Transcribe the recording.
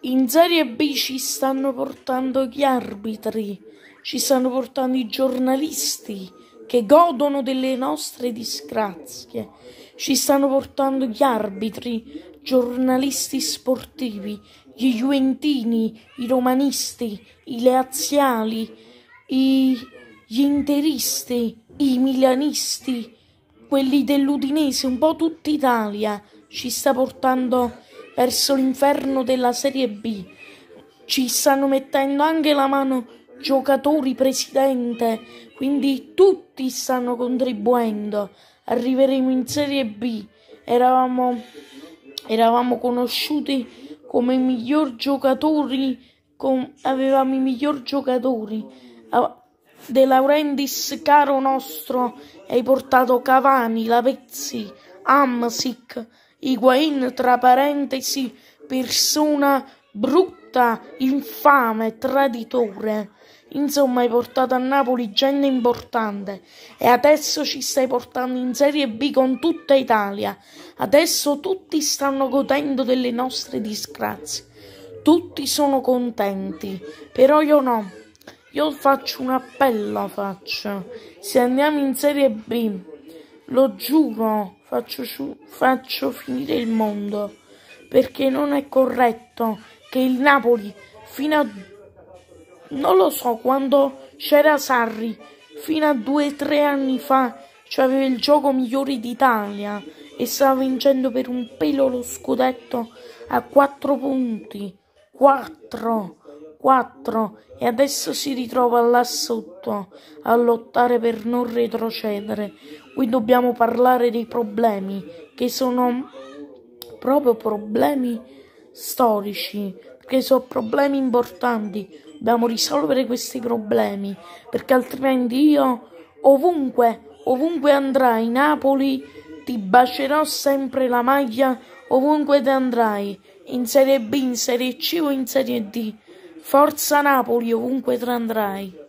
in Serie B ci stanno portando gli arbitri, ci stanno portando i giornalisti che godono delle nostre disgrazie, ci stanno portando gli arbitri, giornalisti sportivi, gli juventini, i romanisti, i leaziali, i, gli interisti, i milanisti, quelli dell'Udinese, un po' tutta Italia ci sta portando verso l'inferno della Serie B. Ci stanno mettendo anche la mano giocatori presidente, quindi tutti stanno contribuendo. Arriveremo in Serie B. Eravamo, eravamo conosciuti come i miglior giocatori, con, avevamo i miglior giocatori. De Laurentiis, caro nostro, hai portato Cavani, Lavezzi, Amsic Iguain, tra parentesi, persona brutta, infame, traditore. Insomma, hai portato a Napoli gente importante e adesso ci stai portando in Serie B con tutta Italia. Adesso tutti stanno godendo delle nostre disgrazie. Tutti sono contenti, però io no. Io faccio un appello, faccio. Se andiamo in Serie B, lo giuro, faccio, su, faccio finire il mondo, perché non è corretto che il Napoli, fino a... non lo so, quando c'era Sarri, fino a due o tre anni fa, cioè aveva il gioco migliore d'Italia e stava vincendo per un pelo lo scudetto a quattro punti. Quattro. Quattro. e adesso si ritrova là sotto a lottare per non retrocedere. Qui dobbiamo parlare dei problemi, che sono proprio problemi storici, perché sono problemi importanti. Dobbiamo risolvere questi problemi, perché altrimenti io ovunque, ovunque andrai, Napoli, ti bacerò sempre la maglia ovunque te andrai, in Serie B, in Serie C o in Serie D. Forza Napoli ovunque te andrai.